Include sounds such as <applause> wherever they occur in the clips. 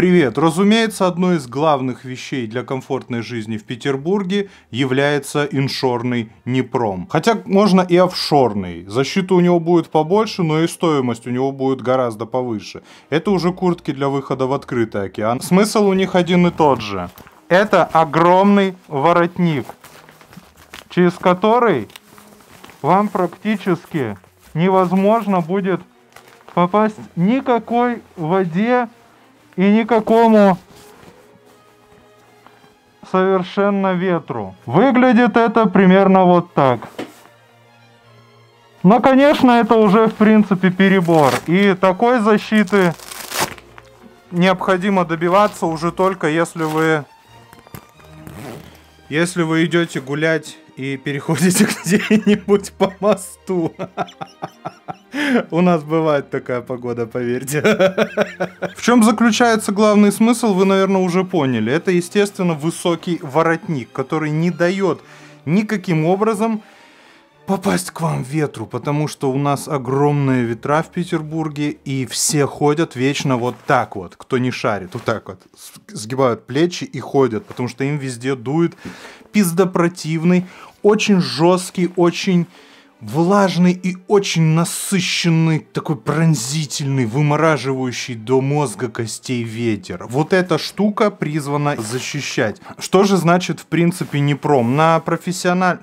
Привет! Разумеется, одной из главных вещей для комфортной жизни в Петербурге является иншорный непром. Хотя можно и офшорный. Защита у него будет побольше, но и стоимость у него будет гораздо повыше. Это уже куртки для выхода в открытый океан. Смысл у них один и тот же. Это огромный воротник, через который вам практически невозможно будет попасть никакой воде и никакому совершенно ветру. Выглядит это примерно вот так. Но, конечно, это уже, в принципе, перебор. И такой защиты необходимо добиваться уже только если вы... Если вы идете гулять и переходите <laughs> где-нибудь по мосту. <laughs> У нас бывает такая погода, поверьте. <laughs> В чем заключается главный смысл, вы, наверное, уже поняли. Это, естественно, высокий воротник, который не дает никаким образом попасть к вам ветру, потому что у нас огромные ветра в Петербурге, и все ходят вечно вот так вот, кто не шарит, вот так вот, сгибают плечи и ходят, потому что им везде дует пиздопротивный, очень жесткий, очень влажный и очень насыщенный, такой пронзительный, вымораживающий до мозга костей ветер. Вот эта штука призвана защищать. Что же значит в принципе непром? На профессиональ...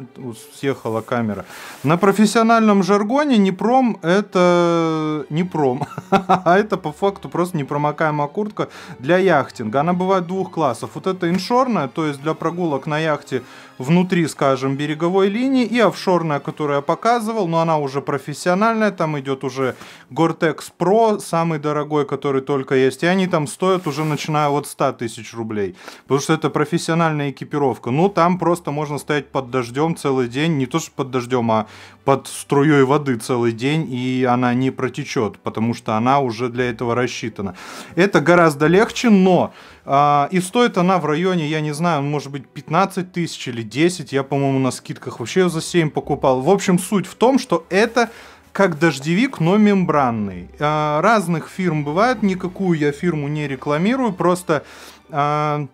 Съехала камера. На профессиональном жаргоне непром это непром. <laughs> А это по факту просто непромокаемая куртка для яхтинга. Она бывает двух классов. Вот это иншорная, то есть для прогулок на яхте внутри, скажем, береговой линии, и офшорная, которая пока показывал, но она уже профессиональная, там идет уже Gore-Tex Pro, самый дорогой, который только есть, и они там стоят уже начиная от 100 тысяч рублей, потому что это профессиональная экипировка. Ну, там просто можно стоять под дождем целый день, не то что под дождем, а под струей воды целый день, и она не протечет, потому что она уже для этого рассчитана. Это гораздо легче, но а, и стоит она в районе, я не знаю, может быть 15 тысяч или 10. Я, по-моему, на скидках вообще ее за 7 покупал. В общем, суть в том, что это как дождевик, но мембранный. А, разных фирм бывает, никакую я фирму не рекламирую, просто а,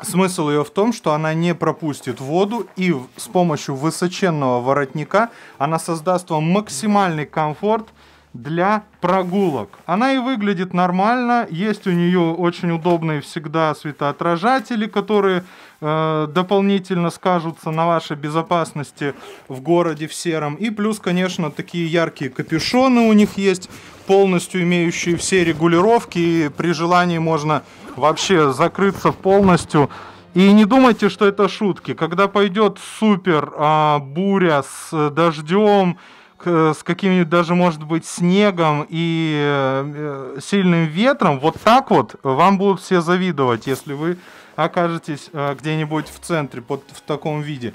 Смысл ее в том, что она не пропустит воду и с помощью высоченного воротника она создаст вам максимальный комфорт – для прогулок. Она и выглядит нормально, есть у нее очень удобные всегда светоотражатели, которые э, дополнительно скажутся на вашей безопасности в городе в сером. И плюс, конечно, такие яркие капюшоны у них есть, полностью имеющие все регулировки, и при желании можно вообще закрыться полностью. И не думайте, что это шутки. Когда пойдет супер э, буря с э, дождем, с каким-нибудь даже, может быть, снегом и э, сильным ветром, вот так вот вам будут все завидовать, если вы окажетесь э, где-нибудь в центре под, в таком виде.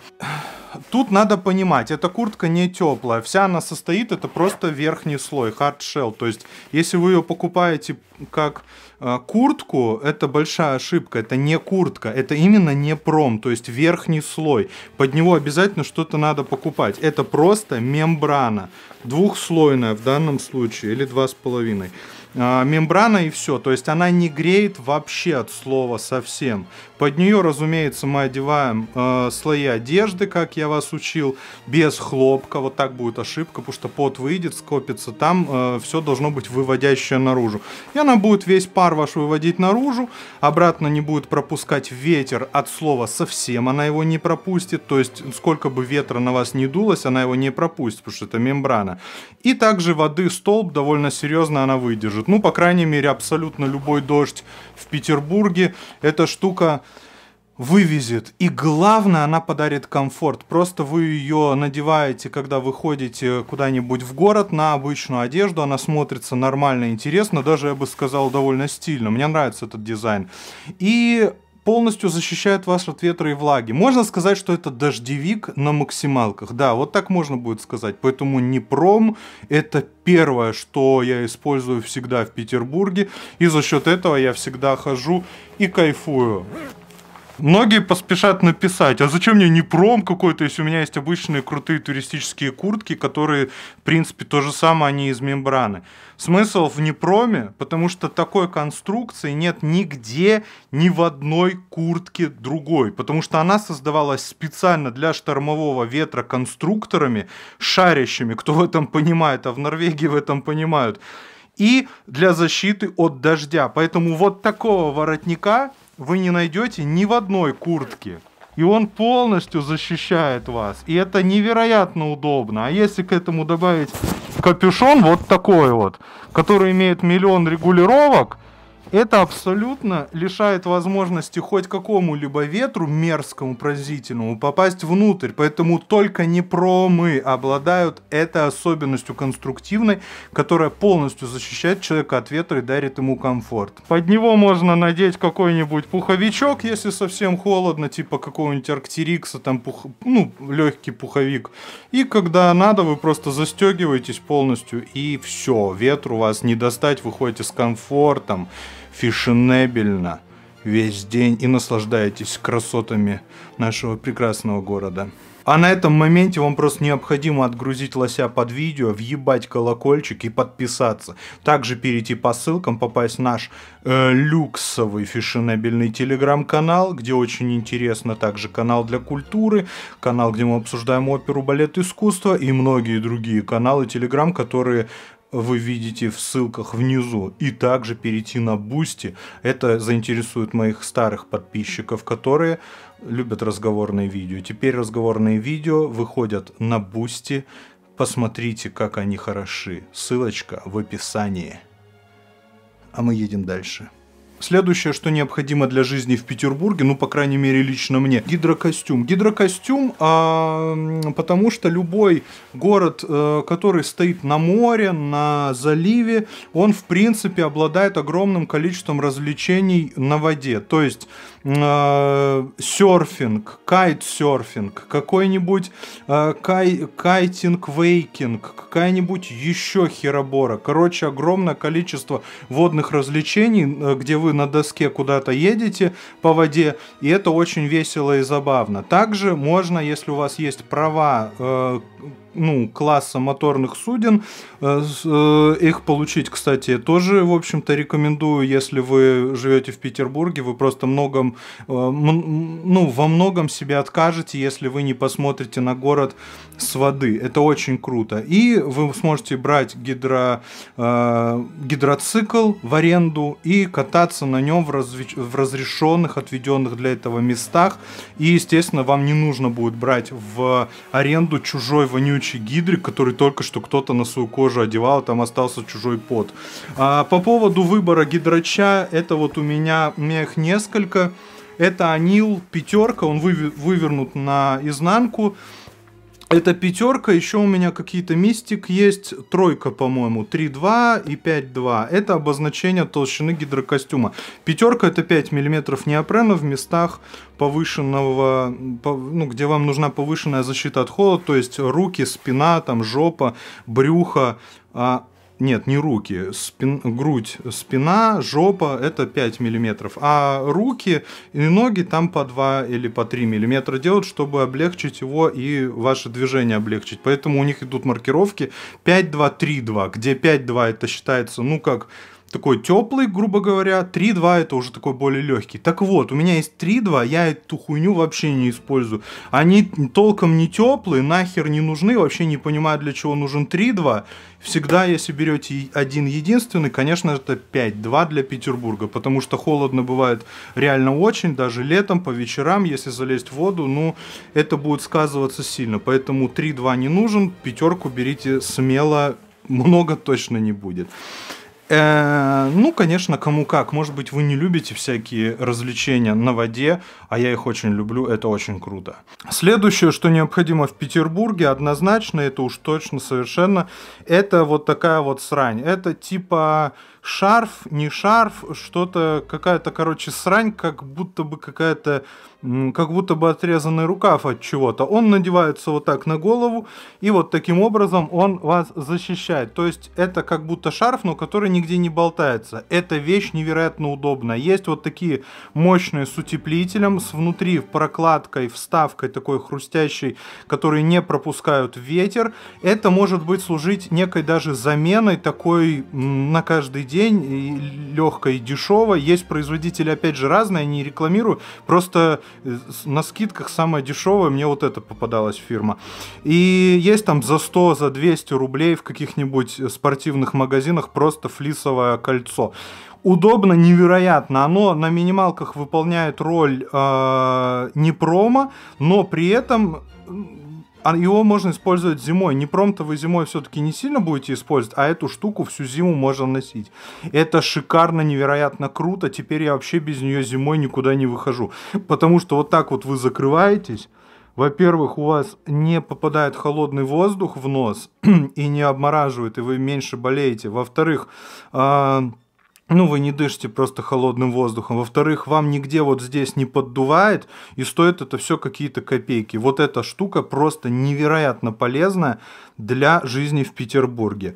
Тут надо понимать, эта куртка не теплая, вся она состоит, это просто верхний слой, hard shell. То есть, если вы ее покупаете как э, куртку, это большая ошибка, это не куртка, это именно не пром, то есть верхний слой. Под него обязательно что-то надо покупать, это просто мембрана, двухслойная в данном случае, или два с половиной. А, мембрана и все. То есть она не греет вообще от слова совсем. Под нее, разумеется, мы одеваем э, слои одежды, как я вас учил, без хлопка. Вот так будет ошибка, потому что пот выйдет, скопится там, э, все должно быть выводящее наружу. И она будет весь пар ваш выводить наружу, обратно не будет пропускать ветер от слова совсем, она его не пропустит. То есть сколько бы ветра на вас не дулось, она его не пропустит, потому что это мембрана. И также воды столб довольно серьезно она выдержит может. Ну, по крайней мере, абсолютно любой дождь в Петербурге. Эта штука вывезет. И главное, она подарит комфорт. Просто вы ее надеваете, когда выходите куда-нибудь в город на обычную одежду. Она смотрится нормально, интересно. Даже, я бы сказал, довольно стильно. Мне нравится этот дизайн. И полностью защищает вас от ветра и влаги. Можно сказать, что это дождевик на максималках. Да, вот так можно будет сказать. Поэтому Непром это первое, что я использую всегда в Петербурге. И за счет этого я всегда хожу и кайфую. Многие поспешат написать, а зачем мне не пром какой-то, если у меня есть обычные крутые туристические куртки, которые, в принципе, то же самое, они из мембраны. Смысл в непроме, потому что такой конструкции нет нигде, ни в одной куртке другой, потому что она создавалась специально для штормового ветра конструкторами, шарящими, кто в этом понимает, а в Норвегии в этом понимают, и для защиты от дождя. Поэтому вот такого воротника вы не найдете ни в одной куртке. И он полностью защищает вас. И это невероятно удобно. А если к этому добавить капюшон вот такой вот, который имеет миллион регулировок, это абсолютно лишает возможности хоть какому-либо ветру мерзкому, пронзительному попасть внутрь. Поэтому только непромы обладают этой особенностью конструктивной, которая полностью защищает человека от ветра и дарит ему комфорт. Под него можно надеть какой-нибудь пуховичок, если совсем холодно, типа какого-нибудь Арктерикса, там, пух... ну, легкий пуховик. И когда надо, вы просто застегиваетесь полностью, и все, ветру вас не достать, вы ходите с комфортом фешенебельно весь день и наслаждаетесь красотами нашего прекрасного города. А на этом моменте вам просто необходимо отгрузить лося под видео, въебать колокольчик и подписаться. Также перейти по ссылкам, попасть в наш э, люксовый фешенебельный телеграм-канал, где очень интересно также канал для культуры, канал, где мы обсуждаем оперу, балет, искусство и многие другие каналы телеграм, которые вы видите в ссылках внизу, и также перейти на Бусти. Это заинтересует моих старых подписчиков, которые любят разговорные видео. Теперь разговорные видео выходят на Бусти. Посмотрите, как они хороши. Ссылочка в описании. А мы едем дальше. Следующее, что необходимо для жизни в Петербурге, ну, по крайней мере, лично мне, гидрокостюм. Гидрокостюм, а, потому что любой город, э, который стоит на море, на заливе, он, в принципе, обладает огромным количеством развлечений на воде. То есть э, серфинг, кайтсерфинг, какой-нибудь э, кай, кайтинг-вейкинг, какая-нибудь еще херобора. Короче, огромное количество водных развлечений, э, где вы на доске куда-то едете по воде, и это очень весело и забавно. Также можно, если у вас есть права э, ну, класса моторных суден. Э, э, их получить, кстати, тоже, в общем-то, рекомендую, если вы живете в Петербурге, вы просто многом, э, ну, во многом себе откажете, если вы не посмотрите на город с воды. Это очень круто. И вы сможете брать гидро, гидроцикл в аренду и кататься на нем в, разв... в разрешенных, отведенных для этого местах. И, естественно, вам не нужно будет брать в аренду чужой вонючий вонючий гидрик, который только что кто-то на свою кожу одевал, там остался чужой пот. А, по поводу выбора гидрача, это вот у меня, мех несколько. Это Анил пятерка, он вы, вывернут на изнанку это пятерка, еще у меня какие-то мистик есть, тройка, по-моему, 3-2 и 5-2. Это обозначение толщины гидрокостюма. Пятерка это 5 мм неопрена в местах повышенного, ну, где вам нужна повышенная защита от холода, то есть руки, спина, там, жопа, брюхо, а нет, не руки. Спин, грудь, спина, жопа – это 5 миллиметров. А руки и ноги там по 2 или по 3 миллиметра делают, чтобы облегчить его и ваше движение облегчить. Поэтому у них идут маркировки 5-2-3-2, где 5-2 это считается, ну, как такой теплый, грубо говоря. 3 это уже такой более легкий. Так вот, у меня есть 3 я эту хуйню вообще не использую. Они толком не теплые, нахер не нужны, вообще не понимаю, для чего нужен 3 Всегда, если берете один единственный, конечно, это 5-2 для Петербурга, потому что холодно бывает реально очень, даже летом, по вечерам, если залезть в воду, ну, это будет сказываться сильно. Поэтому 3 не нужен, пятерку берите смело, много точно не будет. Э, ну, конечно, кому как. Может быть, вы не любите всякие развлечения на воде, а я их очень люблю, это очень круто. Следующее, что необходимо в Петербурге, однозначно, это уж точно совершенно, это вот такая вот срань. Это типа шарф, не шарф, что-то, какая-то, короче, срань, как будто бы какая-то, как будто бы отрезанный рукав от чего-то. Он надевается вот так на голову, и вот таким образом он вас защищает. То есть это как будто шарф, но который нигде не болтается. Эта вещь невероятно удобная. Есть вот такие мощные с утеплителем, с внутри прокладкой, вставкой такой хрустящей, которые не пропускают ветер. Это может быть служить некой даже заменой такой на каждый день день, и легкое и дешево. Есть производители, опять же, разные, не рекламирую. Просто э, на скидках самое дешевое, мне вот это попадалась фирма. И есть там за 100, за 200 рублей в каких-нибудь э, спортивных магазинах просто флисовое кольцо удобно невероятно. Оно на минималках выполняет роль э, не промо, но при этом а его можно использовать зимой. Не промто вы зимой все-таки не сильно будете использовать, а эту штуку всю зиму можно носить. Это шикарно, невероятно круто. Теперь я вообще без нее зимой никуда не выхожу. Потому что вот так вот вы закрываетесь. Во-первых, у вас не попадает холодный воздух в нос <clears throat> и не обмораживает, и вы меньше болеете. Во-вторых, э ну, вы не дышите просто холодным воздухом. Во-вторых, вам нигде вот здесь не поддувает, и стоит это все какие-то копейки. Вот эта штука просто невероятно полезна для жизни в Петербурге.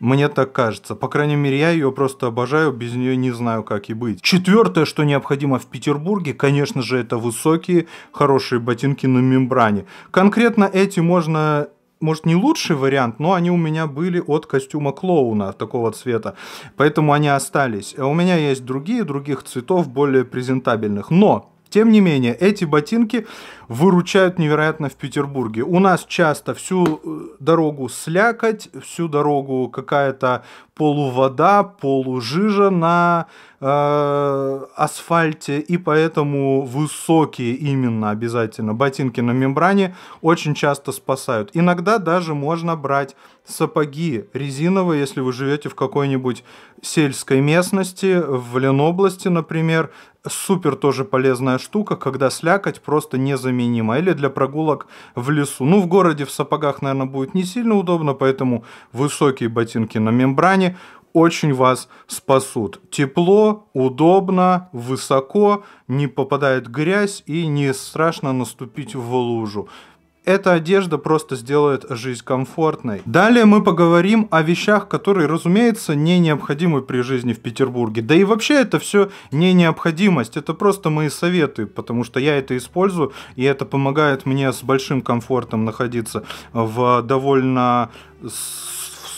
Мне так кажется. По крайней мере, я ее просто обожаю, без нее не знаю, как и быть. Четвертое, что необходимо в Петербурге, конечно же, это высокие, хорошие ботинки на мембране. Конкретно эти можно может, не лучший вариант, но они у меня были от костюма клоуна такого цвета. Поэтому они остались. А у меня есть другие, других цветов, более презентабельных. Но тем не менее, эти ботинки выручают невероятно в Петербурге. У нас часто всю э, дорогу слякоть, всю дорогу какая-то полувода, полужижа на э, асфальте, и поэтому высокие именно обязательно ботинки на мембране очень часто спасают. Иногда даже можно брать сапоги резиновые, если вы живете в какой-нибудь сельской местности, в Ленобласти, например, супер тоже полезная штука, когда слякоть просто незаменима. Или для прогулок в лесу. Ну, в городе в сапогах, наверное, будет не сильно удобно, поэтому высокие ботинки на мембране, очень вас спасут. Тепло, удобно, высоко, не попадает грязь и не страшно наступить в лужу. Эта одежда просто сделает жизнь комфортной. Далее мы поговорим о вещах, которые, разумеется, не необходимы при жизни в Петербурге. Да и вообще это все не необходимость, это просто мои советы, потому что я это использую, и это помогает мне с большим комфортом находиться в довольно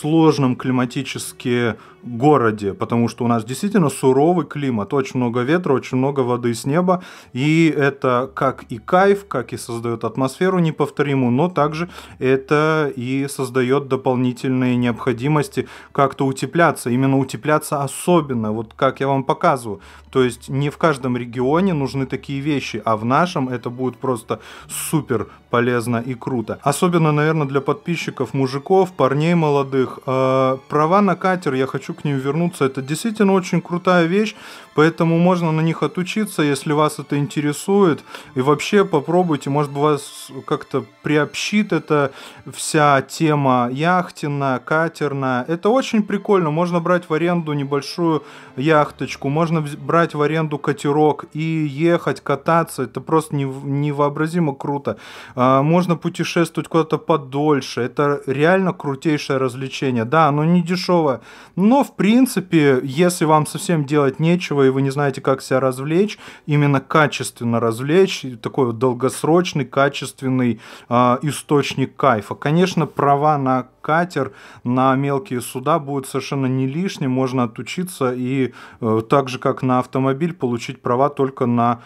сложном климатически городе, потому что у нас действительно суровый климат, очень много ветра, очень много воды с неба, и это как и кайф, как и создает атмосферу неповторимую, но также это и создает дополнительные необходимости как-то утепляться, именно утепляться особенно, вот как я вам показываю. То есть не в каждом регионе нужны такие вещи, а в нашем это будет просто супер полезно и круто. Особенно, наверное, для подписчиков мужиков, парней молодых. Э, права на катер я хочу хочу к ним вернуться. Это действительно очень крутая вещь, Поэтому можно на них отучиться, если вас это интересует. И вообще попробуйте, может быть, вас как-то приобщит эта вся тема яхтенная, катерная. Это очень прикольно. Можно брать в аренду небольшую яхточку, можно брать в аренду катерок и ехать, кататься. Это просто невообразимо круто. А, можно путешествовать куда-то подольше. Это реально крутейшее развлечение. Да, оно не дешевое. Но, в принципе, если вам совсем делать нечего, и вы не знаете, как себя развлечь, именно качественно развлечь, такой вот долгосрочный, качественный э, источник кайфа. Конечно, права на катер, на мелкие суда будут совершенно не лишним, можно отучиться и э, так же, как на автомобиль, получить права только на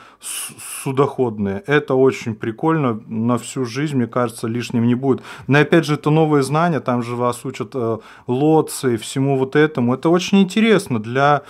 судоходные. Это очень прикольно, на всю жизнь, мне кажется, лишним не будет. Но опять же, это новые знания, там же вас учат э, лоции, всему вот этому. Это очень интересно для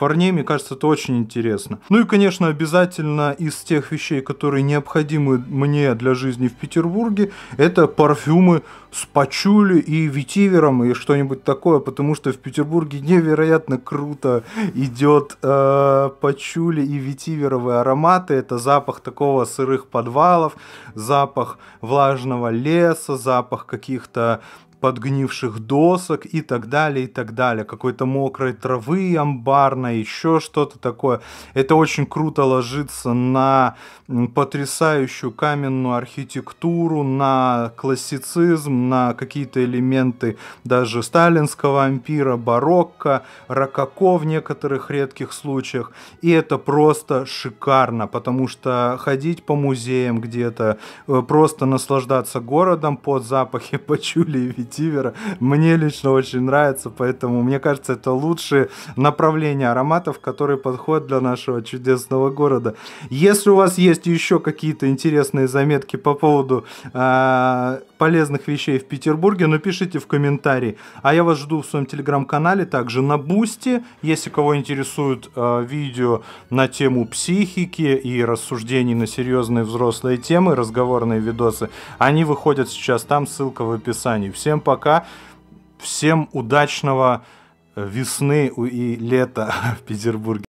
парней. Мне кажется, это очень интересно. Ну и, конечно, обязательно из тех вещей, которые необходимы мне для жизни в Петербурге, это парфюмы с пачули и ветивером и что-нибудь такое, потому что в Петербурге невероятно круто идет э, пачули и ветиверовые ароматы. Это запах такого сырых подвалов, запах влажного леса, запах каких-то подгнивших досок и так далее, и так далее, какой-то мокрой травы амбарной, еще что-то такое. Это очень круто ложится на потрясающую каменную архитектуру, на классицизм, на какие-то элементы даже сталинского ампира, барокко, рококо в некоторых редких случаях. И это просто шикарно, потому что ходить по музеям где-то, э, просто наслаждаться городом под запахи <laughs> почули и ретивера. Мне лично очень нравится, поэтому мне кажется, это лучшее направление ароматов, которые подходят для нашего чудесного города. Если у вас есть еще какие-то интересные заметки по поводу э, полезных вещей в Петербурге, напишите в комментарии. А я вас жду в своем телеграм-канале, также на Бусти, если кого интересует э, видео на тему психики и рассуждений на серьезные взрослые темы, разговорные видосы, они выходят сейчас там, ссылка в описании. Всем Всем пока. Всем удачного э, весны и лета <laughs> в Петербурге.